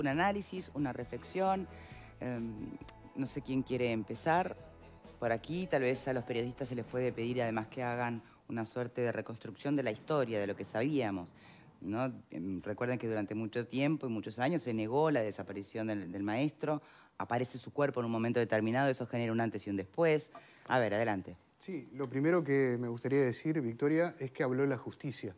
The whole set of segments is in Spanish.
un análisis, una reflexión. Em, no sé quién quiere empezar por aquí. Tal vez a los periodistas se les puede pedir además que hagan una suerte de reconstrucción de la historia, de lo que sabíamos. ¿no? Em, recuerden que durante mucho tiempo y muchos años se negó la desaparición del, del maestro. Aparece su cuerpo en un momento determinado, eso genera un antes y un después. A ver, adelante. Sí, lo primero que me gustaría decir, Victoria, es que habló la justicia,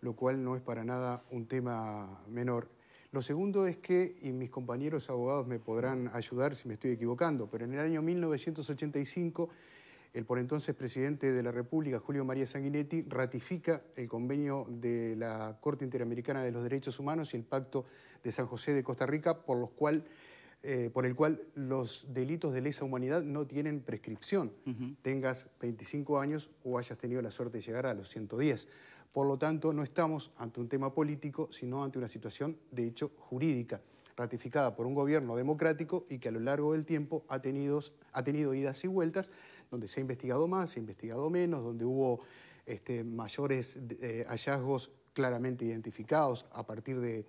lo cual no es para nada un tema menor. Lo segundo es que, y mis compañeros abogados me podrán ayudar si me estoy equivocando, pero en el año 1985 el por entonces presidente de la República, Julio María Sanguinetti, ratifica el convenio de la Corte Interamericana de los Derechos Humanos y el Pacto de San José de Costa Rica, por, cual, eh, por el cual los delitos de lesa humanidad no tienen prescripción, tengas 25 años o hayas tenido la suerte de llegar a los 110. Por lo tanto, no estamos ante un tema político, sino ante una situación, de hecho, jurídica, ratificada por un gobierno democrático y que a lo largo del tiempo ha tenido, ha tenido idas y vueltas, donde se ha investigado más, se ha investigado menos, donde hubo este, mayores eh, hallazgos claramente identificados a partir de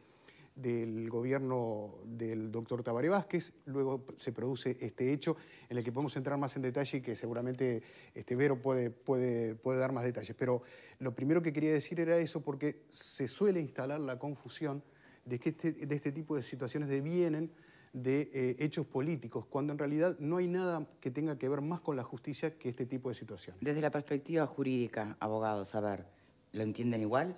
del gobierno del doctor Tabaré Vázquez. Luego se produce este hecho en el que podemos entrar más en detalle y que seguramente este Vero puede, puede, dar más detalles. Pero lo primero que quería decir era eso porque se suele instalar la confusión de que este, de este tipo de situaciones devienen de eh, hechos políticos, cuando en realidad no hay nada que tenga que ver más con la justicia que este tipo de situaciones. Desde la perspectiva jurídica, abogados, a ver, ¿lo entienden igual?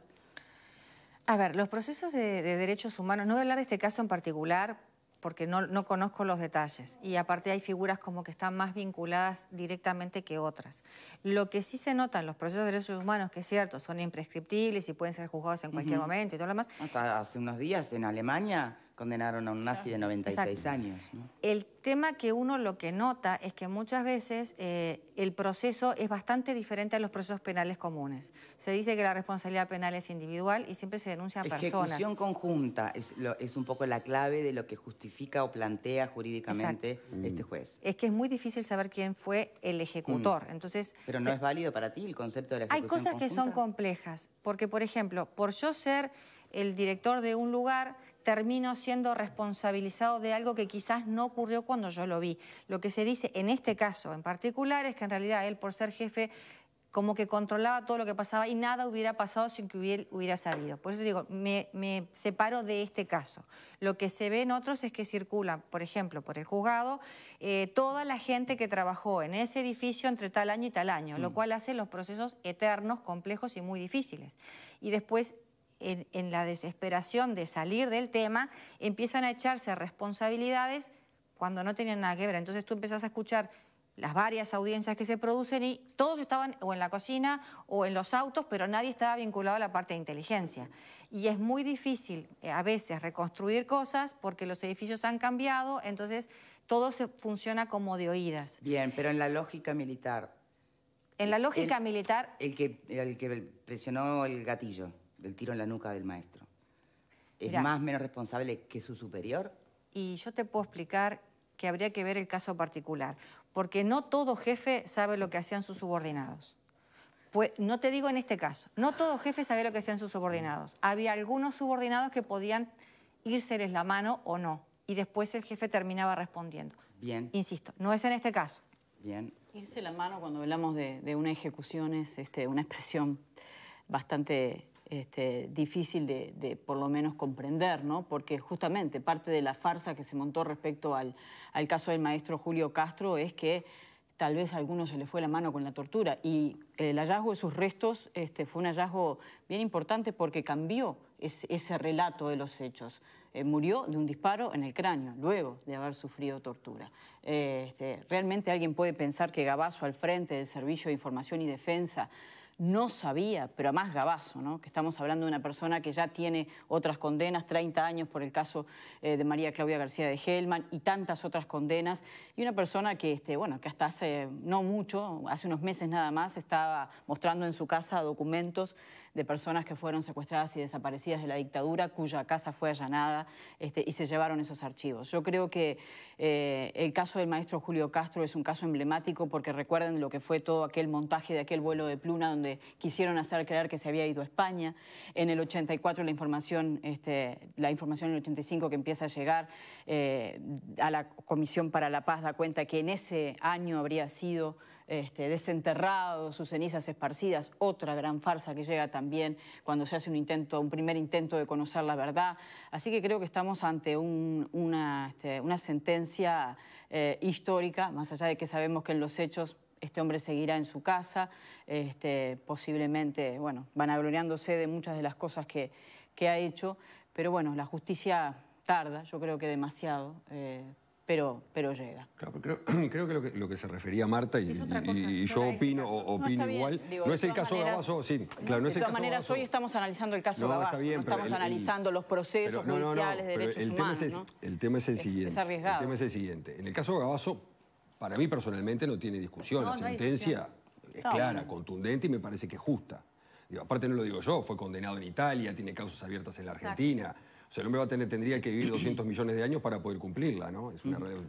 A ver, los procesos de, derechos humanos, no voy a hablar de este caso en particular porque no, conozco los detalles y aparte hay figuras como que están más vinculadas directamente que otras. Lo que sí se nota en los procesos de derechos humanos, que es cierto, son imprescriptibles y pueden ser juzgados en cualquier momento y todo lo demás. Hasta hace unos días en Alemania Condenaron a un nazi de 96 años. El tema que uno lo que nota es que muchas veces eh, el proceso es bastante diferente a los procesos penales comunes. Se dice que la responsabilidad penal es individual y siempre se denuncia a personas. Ejecución conjunta es, un poco la clave de lo que justifica o plantea jurídicamente este juez. Es que es muy difícil saber quién fue el ejecutor. Mm. Entonces, Pero no es válido para ti el concepto de la ejecución Hay cosas que son complejas, porque por ejemplo, por yo ser el director de un lugar termino siendo responsabilizado de algo que quizás no ocurrió cuando yo lo vi. Lo que se dice en este caso en particular es que en realidad él por ser jefe como que controlaba todo lo que pasaba y nada hubiera pasado sin que hubiera, hubiera sabido. Por eso digo, me, separo de este caso. Lo que se ve en otros es que circulan, por ejemplo, por el juzgado, eh, toda la gente que trabajó en ese edificio entre tal año y tal año, lo mm. cual hace los procesos eternos, complejos y muy difíciles. Y después en, la desesperación de salir del tema, empiezan a echarse responsabilidades cuando no tenían nada que ver. Entonces tú empezás a escuchar las varias audiencias que se producen y todos estaban o en la cocina o en los autos, pero nadie estaba vinculado a la parte de inteligencia. Y es muy difícil eh, a veces reconstruir cosas porque los edificios han cambiado, entonces todo se funciona como de oídas. Bien, pero en la lógica militar. En la lógica militar... el que presionó el gatillo del tiro en la nuca del maestro. ¿Es más más menos responsable que su superior? Y yo te puedo explicar que habría que ver el caso particular, porque no todo jefe sabe lo que hacían sus subordinados. Pues no te digo en este caso, no todo jefe sabe lo que hacían sus subordinados. Había algunos subordinados que podían irseles la mano o no, y después el jefe terminaba respondiendo. Bien. Insisto, no es en este caso. Bien. Irse la mano cuando hablamos de, una ejecución es este, una expresión bastante este, difícil de, por lo menos comprender, ¿no? Porque justamente parte de la farsa que se montó respecto al, al caso del maestro Julio Castro es que tal vez a alguno se le fue la mano con la tortura y el hallazgo de sus restos este, fue un hallazgo bien importante porque cambió ese relato de los hechos. Eh, murió de un disparo en el cráneo, luego de haber sufrido tortura. Eh, este, ¿Realmente alguien puede pensar que Gabazo al frente del Servicio de Información y Defensa no sabía, pero a más Gabazo, ¿no? que estamos hablando de una persona que ya tiene otras condenas, 30 años por el caso eh, de María Claudia García de Gelman y tantas otras condenas, y una persona que, este, que hasta hace no mucho, hace unos meses nada más, estaba mostrando en su casa documentos de personas que fueron secuestradas y desaparecidas de la dictadura, cuya casa fue allanada este, y se llevaron esos archivos. Yo creo que eh, el caso del maestro Julio Castro es un caso emblemático porque recuerden lo que fue todo aquel montaje de aquel vuelo de Pluna donde quisieron hacer creer que se había ido a España. En el 84 la información, este, la información en el 85 que empieza a llegar eh, a la Comisión para la Paz da cuenta que en ese año habría sido... Este, desenterrado, sus cenizas esparcidas, otra gran farsa que llega también cuando se hace un intento, un primer intento de conocer la verdad. Así que creo que estamos ante este, una, sentencia eh, histórica, más allá de que sabemos que en los hechos este hombre seguirá en su casa, este, posiblemente, bueno, vanagloriándose de muchas de las cosas que, ha hecho, pero bueno, la justicia tarda, yo creo que demasiado. Eh, pero, pero llega. creo, que lo, que se refería Marta, y, yo opino, opino igual, no es el caso de Gabazo, sí, de todas maneras, hoy estamos analizando el caso no, estamos analizando los procesos judiciales, derechos el humanos. Tema es, el tema es el siguiente. El tema es el siguiente. En el caso Gabazo, para mí personalmente no tiene discusión. La sentencia es clara, contundente y me parece que es justa. Digo, aparte no lo digo yo, fue condenado en Italia, tiene causas abiertas en la Argentina. O sea, el hombre va a tener, tendría que vivir 200 millones de años para poder cumplirla, ¿no?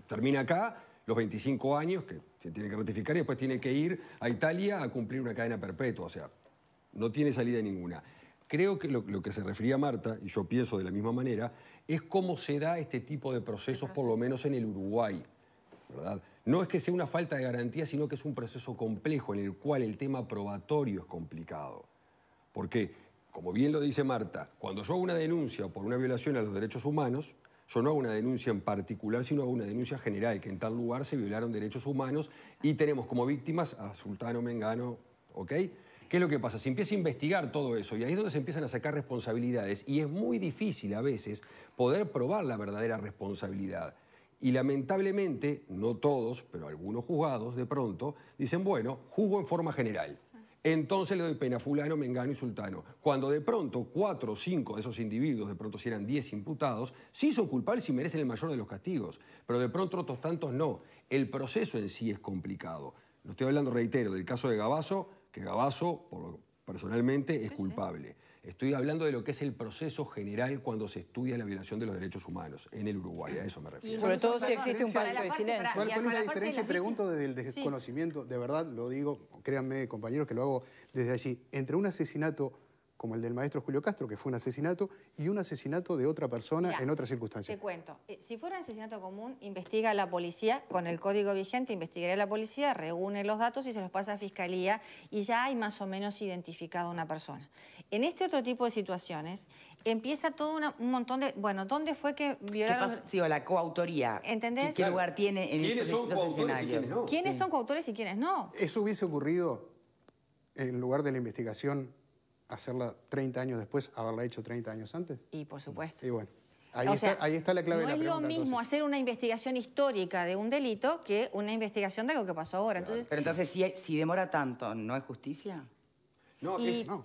termina acá los 25 años que se tiene que ratificar y después tiene que ir a Italia a cumplir una cadena perpetua, o sea, no tiene salida ninguna. Creo que lo, que se refería Marta, y yo pienso de la misma manera, es cómo se da este tipo de procesos, por lo menos en el Uruguay. ¿verdad? No es que sea una falta de garantía, sino que es un proceso complejo en el cual el tema probatorio es complicado. Porque como bien lo dice Marta, cuando yo hago una denuncia por una violación a los derechos humanos, yo no hago una denuncia en particular, sino hago una denuncia general, que en tal lugar se violaron derechos humanos y tenemos como víctimas a Sultano Mengano, ¿ok? ¿Qué es lo que pasa? Se empieza a investigar todo eso y ahí es donde se empiezan a sacar responsabilidades y es muy difícil a veces poder probar la verdadera responsabilidad. Y lamentablemente, no todos, pero algunos juzgados de pronto dicen, bueno, juzgo en forma general entonces le doy pena a fulano, mengano y sultano. Cuando de pronto cuatro o cinco de esos individuos, de pronto si eran diez imputados, sí son culpables y merecen el mayor de los castigos, pero de pronto otros tantos no. El proceso en sí es complicado. No estoy hablando, reitero, del caso de Gabazo, que Gabazo, por personalmente, es culpable. Estoy hablando de lo que es el proceso general cuando se estudia la violación de los derechos humanos en el Uruguay, a eso me refiero. sobre todo si existe un pacto de silencio. ¿Cuál, es la diferencia? Pregunto desde el desconocimiento, de verdad lo digo, créanme compañeros que lo hago desde allí, entre un asesinato como el del maestro Julio Castro, que fue un asesinato, y un asesinato de otra persona en otra circunstancia. Te cuento, eh, si fuera un asesinato común, investiga la policía, con el código vigente investigaré la policía, reúne los datos y se los pasa a fiscalía y ya hay más o menos identificado una persona. En este otro tipo de situaciones empieza todo un montón de... Bueno, ¿dónde fue que violaron...? ¿Qué la coautoría? ¿Entendés? ¿Qué, lugar tiene en ¿Quiénes son coautores Y quiénes, no? son coautores y quiénes no? Eso hubiese ocurrido en lugar de la investigación, hacerla 30 años después, haberla hecho 30 años antes. Y por supuesto. Y bueno. Ahí, está, la clave no de la No es lo mismo hacer una investigación histórica de un delito que una investigación de lo que pasó ahora. Pero entonces, si, demora tanto, ¿no es justicia? No, es, no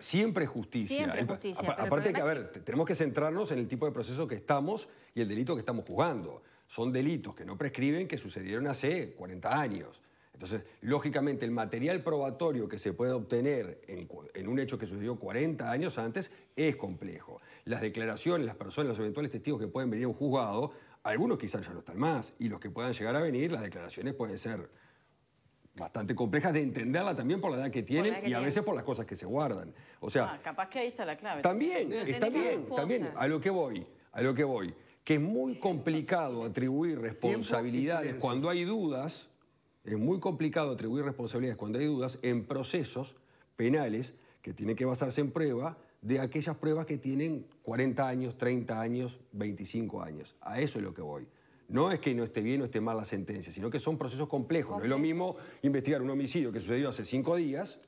siempre justicia. Siempre aparte que, a ver, tenemos que centrarnos en el tipo de proceso que estamos y el delito que estamos juzgando. Son delitos que no prescriben que sucedieron hace 40 años. Entonces, lógicamente, el material probatorio que se puede obtener en, en, un hecho que sucedió 40 años antes es complejo. Las declaraciones, las personas, los eventuales testigos que pueden venir a un juzgado, algunos quizás ya no están más, y los que puedan llegar a venir, las declaraciones pueden ser bastante complejas de entenderla también por la edad que tienen y a veces por las cosas que se guardan. O sea, ah, capaz que ahí está la clave. También, está bien, también, a lo que voy, a lo que voy, que es muy complicado atribuir responsabilidades cuando hay dudas, es muy complicado atribuir responsabilidades cuando hay dudas en procesos penales que tienen que basarse en prueba de aquellas pruebas que tienen 40 años, 30 años, 25 años. A eso es lo que voy. No es que no esté bien o esté mal la sentencia, sino que son procesos complejos. No es lo mismo investigar un homicidio que sucedió hace cinco días,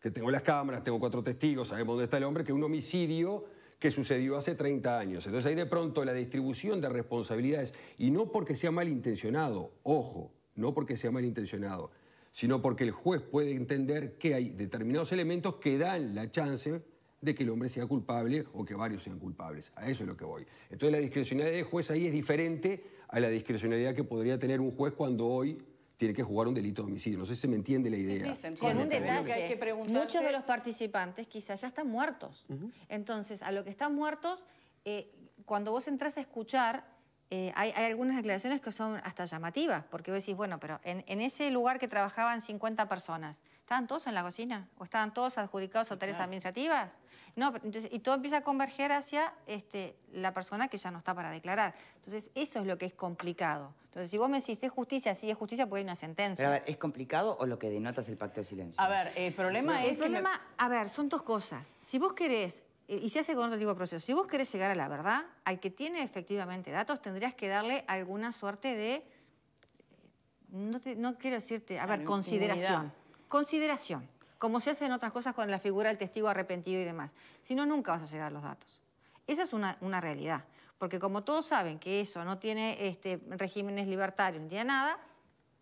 que tengo las cámaras, tengo cuatro testigos, sabemos dónde está el hombre, que un homicidio que sucedió hace 30 años. Entonces ahí de pronto la distribución de responsabilidades, y no porque sea malintencionado, ojo, no porque sea malintencionado, sino porque el juez puede entender que hay determinados elementos que dan la chance de que el hombre sea culpable o que varios sean culpables. A eso es lo que voy. Entonces la discrecionalidad del juez ahí es diferente a la discrecionalidad que podría tener un juez cuando hoy tiene que jugar un delito de homicidio. No sé si se me entiende la idea. Sí, Con un detalle, muchos de los participantes quizás ya están muertos. Entonces, a lo que están muertos, eh, cuando vos entras a escuchar, eh, hay, algunas declaraciones que son hasta llamativas, porque vos decís, bueno, pero en, ese lugar que trabajaban 50 personas, ¿estaban todos en la cocina? ¿O estaban todos adjudicados a tareas administrativas? No, entonces, y todo empieza a converger hacia este, la persona que ya no está para declarar. Entonces, eso es lo que es complicado. Entonces, si vos me decís, es justicia, si es justicia, puede hay una sentencia. Pero a ver, ¿es complicado o lo que denotas el pacto de silencio? A ver, el problema es el Problema, A ver, son dos cosas. Si vos querés eh, y se hace con otro tipo de proceso. Si vos querés llegar a la verdad, al que tiene efectivamente datos tendrías que darle alguna suerte de, eh, no, quiero decirte, a ver, consideración. Consideración, como se hace en otras cosas con la figura del testigo arrepentido y demás. Si no, nunca vas a llegar a los datos. Esa es una, realidad, porque como todos saben que eso no tiene este, regímenes libertarios ni nada,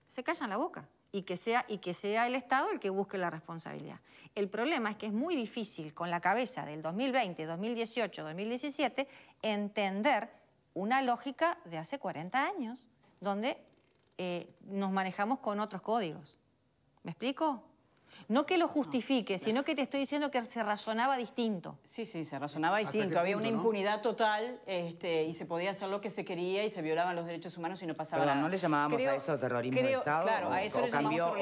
se callan la boca y que, sea, y que sea el Estado el que busque la responsabilidad. El problema es que es muy difícil con la cabeza del 2020, 2018, 2017 entender una lógica de hace 40 años donde eh, nos manejamos con otros códigos. ¿Me explico? No que lo justifique, sino que te estoy diciendo que se razonaba distinto. Sí, sí, se razonaba distinto. Había una impunidad total este, y se podía hacer lo que se quería y se violaban los derechos humanos y no pasaba nada. no le llamábamos a eso terrorismo claro, a eso le cambió,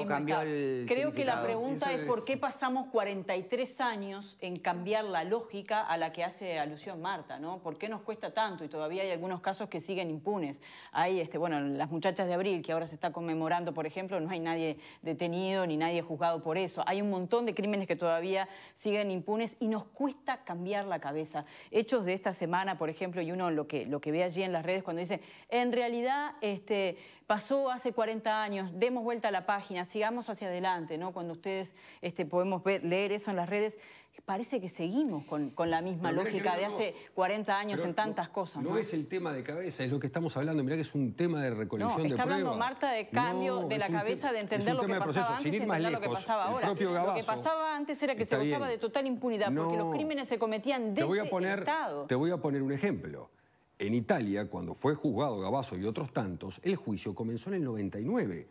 Creo que la pregunta es, por qué pasamos 43 años en cambiar la lógica a la que hace alusión Marta, ¿no? ¿Por qué nos cuesta tanto? Y todavía hay algunos casos que siguen impunes. Hay, este, bueno, las muchachas de abril, que ahora se está conmemorando, por ejemplo, no hay nadie detenido ni nadie juzgado por eso hay un montón de crímenes que todavía siguen impunes y nos cuesta cambiar la cabeza. Hechos de esta semana, por ejemplo, y uno lo que, ve allí en las redes cuando dice, en realidad este, pasó hace 40 años, demos vuelta a la página, sigamos hacia adelante, Cuando ustedes este, podemos leer eso en las redes, parece que seguimos con, la misma lógica de hace 40 años en tantas cosas. ¿no? es el tema de cabeza, es lo que estamos hablando. Mirá que es un tema de recolección de pruebas. está hablando Marta de cambio de la cabeza, de entender lo que pasaba antes y lo que pasaba ahora. lo que pasaba antes era que se gozaba de total impunidad, porque los crímenes se cometían desde te voy a poner, Estado. Te voy a poner un ejemplo. En Italia, cuando fue juzgado Gabazo y otros tantos, el juicio comenzó en el 99.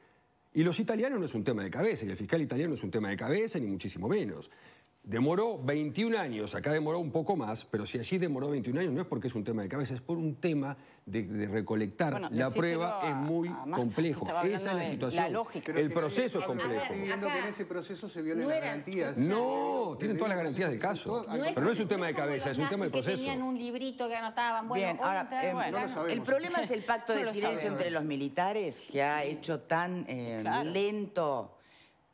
Y los italianos no es un tema de cabeza, y el fiscal italiano no es un tema de cabeza, ni muchísimo menos. Demoró 21 años, acá demoró un poco más, pero si allí demoró 21 años no es porque es un tema de cabeza, es por un tema de, recolectar la prueba es muy complejo. Esa es la situación. La lógica. El proceso es complejo. pidiendo que en ese proceso se violen las garantías. No, tienen todas las garantías del caso. pero no es un tema de cabeza, es un tema de proceso. tenían un librito que anotaban. Bueno, em, No El problema es el pacto de silencio entre los militares que ha hecho tan em, lento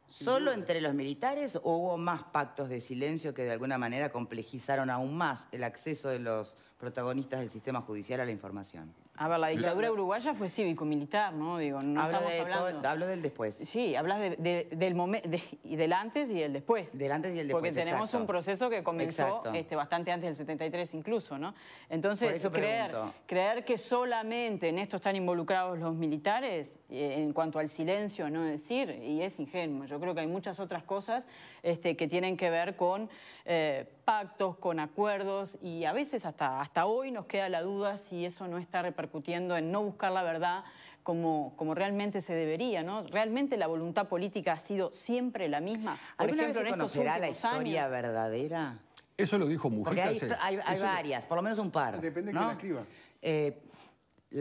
¿Solo entre los militares o hubo más pactos de silencio que de alguna manera complejizaron aún más el acceso de los protagonistas del sistema judicial a la información? A ver, la dictadura uruguaya fue cívico-militar, ¿no? Digo, estamos hablando... hablo del después. Sí, hablas del momento, del antes y el después. Del antes y el después, Porque tenemos un proceso que comenzó este, bastante antes del 73 incluso, ¿no? Entonces, creer, creer que solamente en esto están involucrados los militares, eh, en cuanto al silencio, no decir, y es ingenuo. Yo creo que hay muchas otras cosas este, que tienen que ver con... Eh, pactos, con acuerdos y a veces hasta, hasta hoy nos queda la duda si eso no está repercutiendo en no buscar la verdad como, como realmente se debería, ¿no? ¿Realmente la voluntad política ha sido siempre la misma? Por ejemplo, vez se la historia verdadera? Eso lo dijo Mujica. Porque hay, varias, por lo menos un par. Depende de quién la escriba. Eh,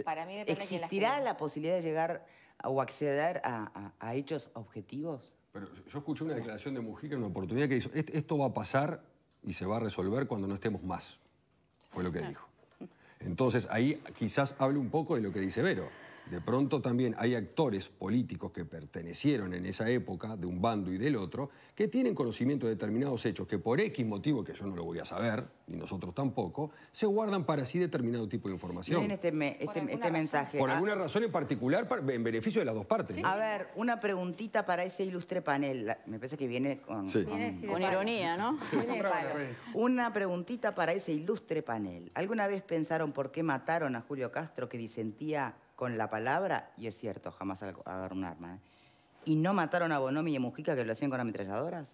Para ¿Existirá la, posibilidad de llegar o acceder a, a hechos objetivos? Pero yo escuché una declaración de Mujica en una oportunidad que dijo, esto va a pasar y se va a resolver cuando no estemos más. Fue lo que dijo. Entonces ahí quizás hable un poco de lo que dice Vero. De pronto también hay actores políticos que pertenecieron en esa época de un bando y del otro, que tienen conocimiento de determinados hechos que por X motivo, que yo no lo voy a saber, ni nosotros tampoco, se guardan para sí determinado tipo de información. Miren este, este, este mensaje. Por ah. alguna razón en particular, en beneficio de las dos partes. A ver, una preguntita para ese ilustre panel. Me parece que viene con, con ironía, ¿no? una preguntita para ese ilustre panel. ¿Alguna vez pensaron por qué mataron a Julio Castro que disentía con la palabra, y es cierto, jamás agarró un arma. ¿eh? ¿Y no mataron a Bonomi y Mujica que lo hacían con ametralladoras?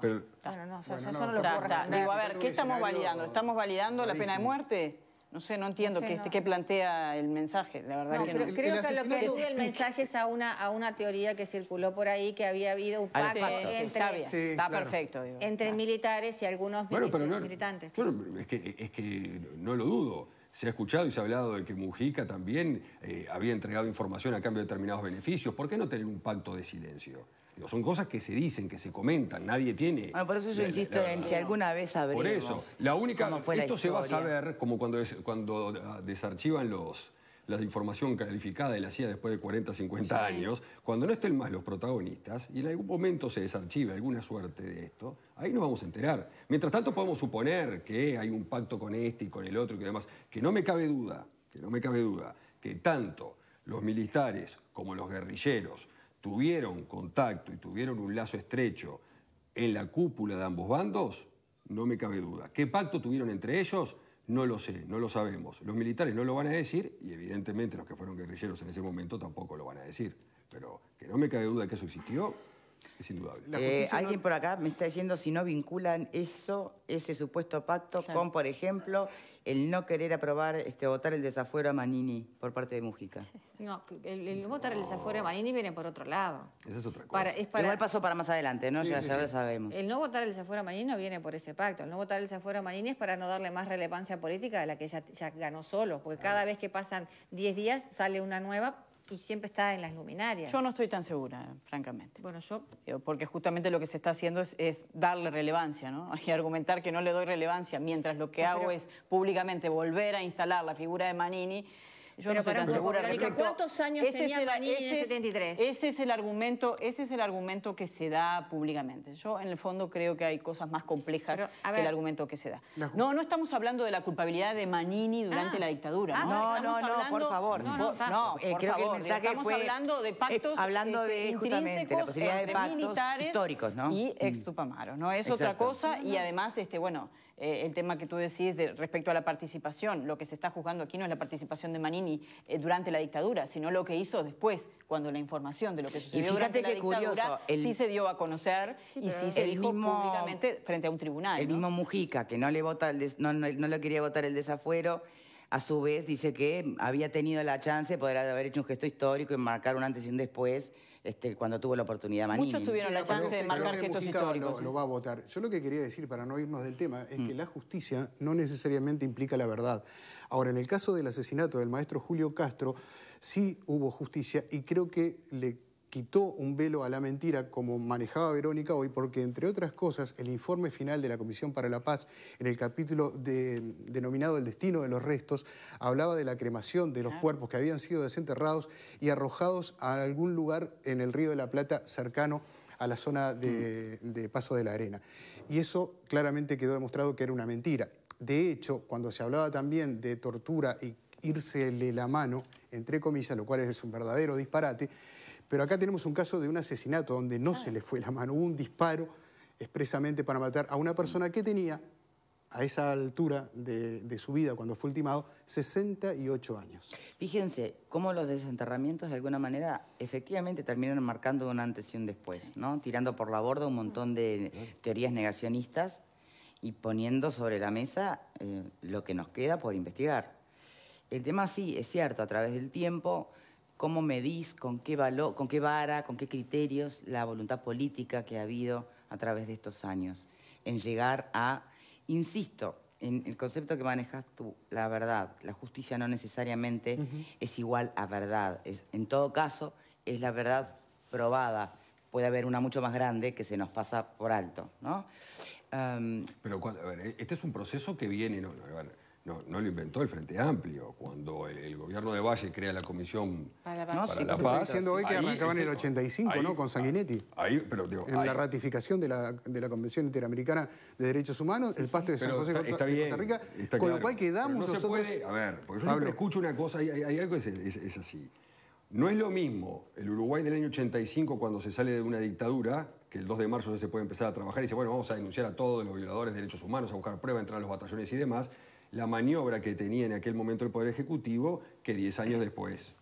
Pero, claro, no, eso no, lo puedo Digo, a ver, ¿qué estamos validando? ¿Estamos validando la pena de muerte? No sé, no entiendo qué, plantea el mensaje, la verdad que creo, Creo que lo que dice el mensaje es a una, a una teoría que circuló por ahí que había habido un pacto entre... perfecto. entre militares y algunos bueno, pero militantes. es que no lo dudo. Se ha escuchado y se ha hablado de que Mujica también eh, había entregado información a cambio de determinados beneficios. ¿Por qué no tener un pacto de silencio? son cosas que se dicen, que se comentan, nadie tiene... Bueno, ah, por eso yo insisto en si alguna vez sabremos Por eso, la única... Esto se va a saber como cuando, cuando desarchivan los, la información calificada de la CIA después de 40, 50 años, cuando no estén más los protagonistas y en algún momento se desarchive alguna suerte de esto, ahí nos vamos a enterar. Mientras tanto podemos suponer que hay un pacto con este y con el otro y que demás, que no me cabe duda, que no me cabe duda, que tanto los militares como los guerrilleros tuvieron contacto y tuvieron un lazo estrecho en la cúpula de ambos bandos, no me cabe duda. ¿Qué pacto tuvieron entre ellos? No lo sé, no lo sabemos. Los militares no lo van a decir y evidentemente los que fueron guerrilleros en ese momento tampoco lo van a decir. Pero que no me cabe duda de que eso existió, es indudable. Eh, alguien por acá me está diciendo si no vinculan eso, ese supuesto pacto con, por ejemplo, el no querer aprobar, este, votar el desafuero a Manini por parte de Mujica. No, el, no votar el desafuero a Manini viene por otro lado. Esa es otra cosa. Para, es para... para más adelante, ¿no? ya, lo sabemos. El no votar el desafuero a Manini no viene por ese pacto. El no votar el desafuero a Manini es para no darle más relevancia política de la que ya, ya ganó solo. Porque cada vez que pasan 10 días sale una nueva y siempre está en las luminarias. Yo no estoy tan segura, francamente. Bueno, yo... Eh, porque justamente lo que se está haciendo es, darle relevancia, ¿no? Y argumentar que no le doy relevancia, mientras lo que hago es públicamente volver a instalar la figura de Manini yo no estoy tan segura. ¿cuántos años tenía Manini en el 73? Ese es el, argumento, ese es el argumento que se da públicamente. Yo, en el fondo, creo que hay cosas más complejas que el argumento que se da. No, no, estamos hablando de la culpabilidad de Manini durante ah. la dictadura. Ah, no, no, no, por favor. No, por estamos hablando de eh, pactos eh, hablando de, este, justamente, la posibilidad de pactos históricos, ¿no? Y mm. ex ¿no? Es otra cosa y además, este, bueno... Eh, el tema que tú decís respecto a la participación. Lo que se está juzgando aquí no es la participación de Manini eh, durante la dictadura, sino lo que hizo después, cuando la información de lo que sucedió durante la dictadura sí se dio a conocer y sí se dijo públicamente frente a un tribunal. El mismo Mujica, que no le, vota quería votar el desafuero, a su vez dice que había tenido la chance de poder haber hecho un gesto histórico y marcar un antes y un después este, cuando tuvo la oportunidad Manini. Muchos tuvieron la chance de marcar gestos históricos. Lo, va a votar. Yo lo que quería decir, para no irnos del tema, es que mm. la justicia no necesariamente implica la verdad. Ahora, en el caso del asesinato del maestro Julio Castro, sí hubo justicia y creo que le quitó un velo a la mentira como manejaba Verónica hoy, porque entre otras cosas el informe final de la Comisión para la Paz en el capítulo denominado El destino de los restos hablaba de la cremación de los cuerpos que habían sido desenterrados y arrojados a algún lugar en el Río de la Plata cercano a la zona mm. de, Paso de la Arena. Y eso claramente quedó demostrado que era una mentira. De hecho, cuando se hablaba también de tortura y irsele la mano, entre comillas, lo cual es un verdadero disparate, pero acá tenemos un caso de un asesinato donde no ah. se le fue la mano, hubo un disparo expresamente para matar a una persona que tenía, a esa altura de, su vida, cuando fue ultimado, 68 años. Fíjense cómo los desenterramientos de alguna manera efectivamente terminan marcando un antes y un después, ¿no? Tirando por la borda un montón de teorías negacionistas y poniendo sobre la mesa eh, lo que nos queda por investigar. El tema sí, es cierto, a través del tiempo cómo medís, con qué, valor, con qué vara, con qué criterios la voluntad política que ha habido a través de estos años, en llegar a, insisto, en el concepto que manejas tú, la verdad, la justicia no necesariamente es igual a verdad, es, en todo caso es la verdad probada, puede haber una mucho más grande que se nos pasa por alto, ¿no? Pero, e-, este es un proceso que viene, ¿no? No, lo inventó el Frente Amplio. Cuando el, gobierno de Valle crea la Comisión para la Paz. No, hoy que en el 85, ¿no? Con Sanguinetti. pero digo, En la ratificación de la, Convención Interamericana de Derechos Humanos, el pacto de San José Costa Rica. con lo cual quedamos pero no a ver, porque yo escucho una cosa, hay, algo que es, así. No es lo mismo el Uruguay del año 85 cuando se sale de una dictadura, que el 2 de marzo ya se puede empezar a trabajar y dice, bueno, vamos a denunciar a todos los violadores de derechos humanos, a buscar prueba entrar a los batallones y demás, la maniobra que tenía en aquel momento el Poder Ejecutivo que 10 años después.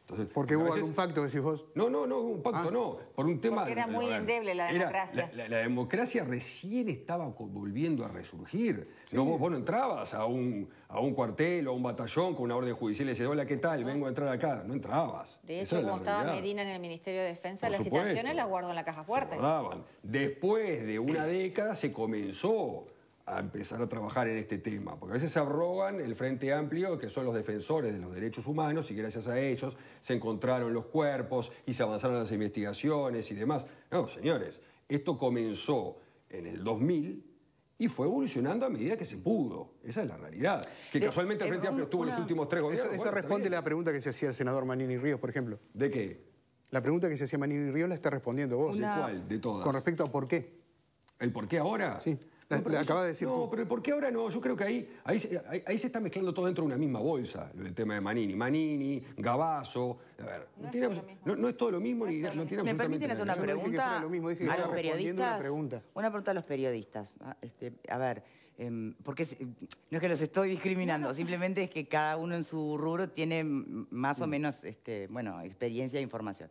Entonces, Porque hubo algún pacto, decís vos. No, no, no, un pacto ah. no. Por un tema. Porque era muy endeble la democracia. la, democracia recién estaba volviendo a resurgir. No, vos, no entrabas a un, a un cuartel o a un batallón con una orden judicial y decías, hola, ¿qué tal? Vengo a entrar acá. No entrabas. De hecho, como estaba Medina en el Ministerio de Defensa, las situaciones citaciones las guardó en la caja fuerte. Se guardaban. Después de una década se comenzó a empezar a trabajar en este tema, porque a veces se arrogan el Frente Amplio, que son los defensores de los derechos humanos, y gracias a ellos se encontraron los cuerpos y se avanzaron las investigaciones y demás. No, señores, esto comenzó en el 2000 y fue evolucionando a medida que se pudo. Esa es la realidad. Que eh, casualmente el Frente eh, Amplio estuvo en los últimos tres gobiernos. Eso, responde responde la pregunta que se hacía el senador Manini Ríos, por ejemplo. ¿De qué? La pregunta que se hacía Manini Ríos la está respondiendo vos. ¿De cuál? De todas. Con respecto a por qué. ¿El por qué ahora? Sí no, acaba de pero ¿por qué ahora no? Yo creo que ahí, ahí, se está mezclando todo dentro de una misma bolsa, el tema de Manini. Manini, Gabazo. A ver, no, es todo lo mismo ni no ¿Me permiten hacer una pregunta? a los periodistas. Una ah, pregunta. a los periodistas. a ver, em, porque no es que los estoy discriminando, simplemente es que cada uno en su rubro tiene más o mm. menos este, bueno, experiencia e información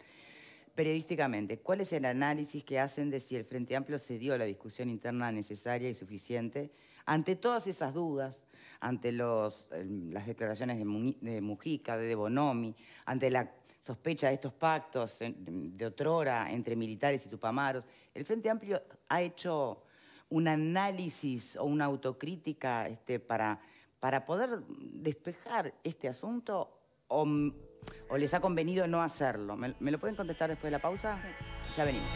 periodísticamente, ¿cuál es el análisis que hacen de si el Frente Amplio se dio la discusión interna necesaria y suficiente ante todas esas dudas, ante los, em, las declaraciones de Mujica, de Bonomi, ante la sospecha de estos pactos em, de otrora entre militares y tupamaros? ¿El Frente Amplio ha hecho un análisis o una autocrítica este, para, para poder despejar este asunto o les ha convenido no hacerlo. ¿Me, lo pueden contestar después de la pausa? Ya venimos.